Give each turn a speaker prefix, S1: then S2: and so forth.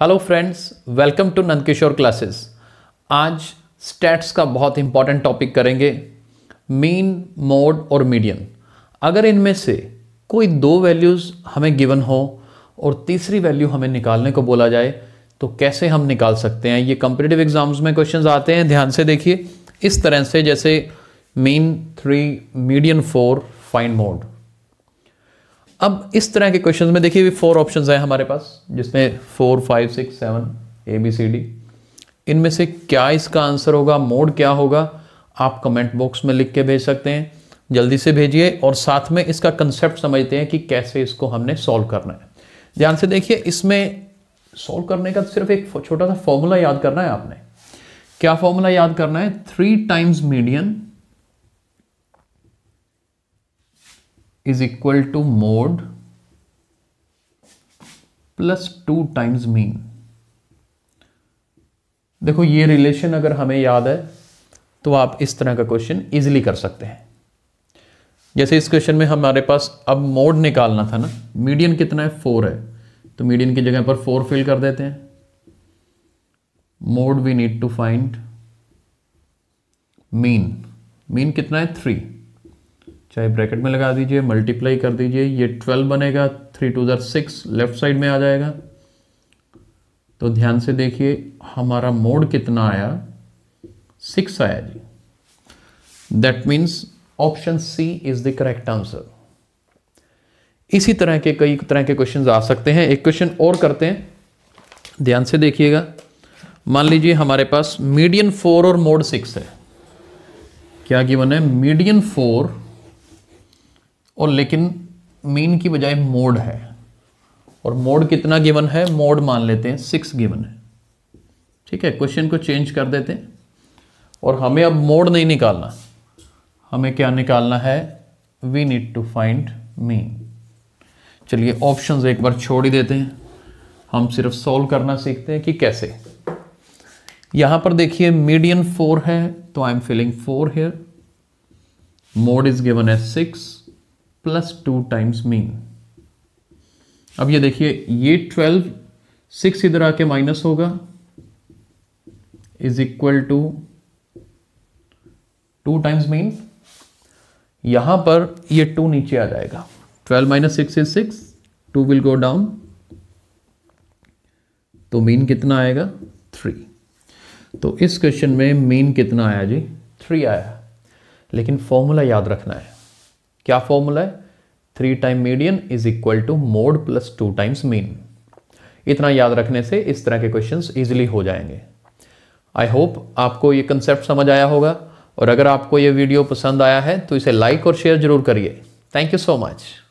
S1: hello friends welcome to Nandkishore classes आज stats का बहुत इंपॉर्टेंट टॉपिक करेंगे मीन मोड और मीडियन अगर इनमें से कोई दो वैल्यूज़ हमें गिवन हो और तीसरी वैल्यू हमें निकालने को बोला जाए तो कैसे हम निकाल सकते हैं ये कम्पिटेटिव एग्जाम्स में क्वेश्चंस आते हैं ध्यान से देखिए इस तरह से जैसे mean three median four fine mode अब इस तरह के क्वेश्चन में देखिए फोर ऑप्शन हैं हमारे पास जिसमें four five six seven A B C D इनमें से क्या इसका आंसर होगा मोड क्या होगा आप कमेंट बॉक्स में लिख के भेज सकते हैं जल्दी से भेजिए और साथ में इसका कंसेप्ट समझते हैं कि कैसे इसको हमने सॉल्व करना है ध्यान से देखिए इसमें सॉल्व करने का सिर्फ एक छोटा सा फॉर्मूला याद करना है आपने क्या फॉर्मूला याद करना है three times median is equal to mode plus two times mean देखो ये रिलेशन अगर हमें याद है तो आप इस तरह का क्वेश्चन इजीली कर सकते हैं जैसे इस क्वेश्चन में हमारे पास अब मोड निकालना था ना मीडियन कितना है फोर है तो मीडियन की जगह पर फोर फिल कर देते हैं mode we need to find mean mean कितना है थ्री चाहे ब्रैकेट में लगा दीजिए मल्टीप्लाई कर दीजिए ये ट्वेल्व बनेगा थ्री टू ज़र सिक्स लेफ्ट साइड में आ जाएगा तो ध्यान से देखिए हमारा मोड कितना आया सिक्स आया जी that means option C is the correct answer इसी तरह के कई तरह के क्वेश्चन आ सकते हैं एक क्वेश्चन और करते हैं ध्यान से देखिएगा मान लीजिए हमारे पास मीडियन फोर और मोड सिक्स है क्या कि मैंने मीडियन फोर और लेकिन मीन की बजाय मोड है और मोड कितना गिवन है मोड मान लेते हैं सिक्स गिवन है ठीक है क्वेश्चन को चेंज कर देते हैं और हमें अब मोड नहीं निकालना हमें क्या निकालना है we need to find mean चलिए ऑप्शंस एक बार छोड़ ही देते हैं हम सिर्फ सॉल्व करना सीखते हैं कि कैसे यहां पर देखिए मीडियन फोर है तो I am filling four here mode is given as six plus two times mean अब ये देखिए ये ट्वेल्व सिक्स इधर आके माइनस होगा is equal to two times mean यहां पर ये टू नीचे आ जाएगा twelve minus six is six two will go down तो मीन कितना आएगा थ्री तो इस क्वेश्चन में मीन कितना आया जी थ्री आया लेकिन फॉर्मूला याद रखना है क्या फॉर्मूला है three time median is equal to mode plus two times mean इतना याद रखने से इस तरह के क्वेश्चंस इजीली हो जाएंगे आई होप आपको ये कंसेप्ट समझ आया होगा और अगर आपको ये वीडियो पसंद आया है तो इसे लाइक और शेयर जरूर करिए थैंक यू सो मच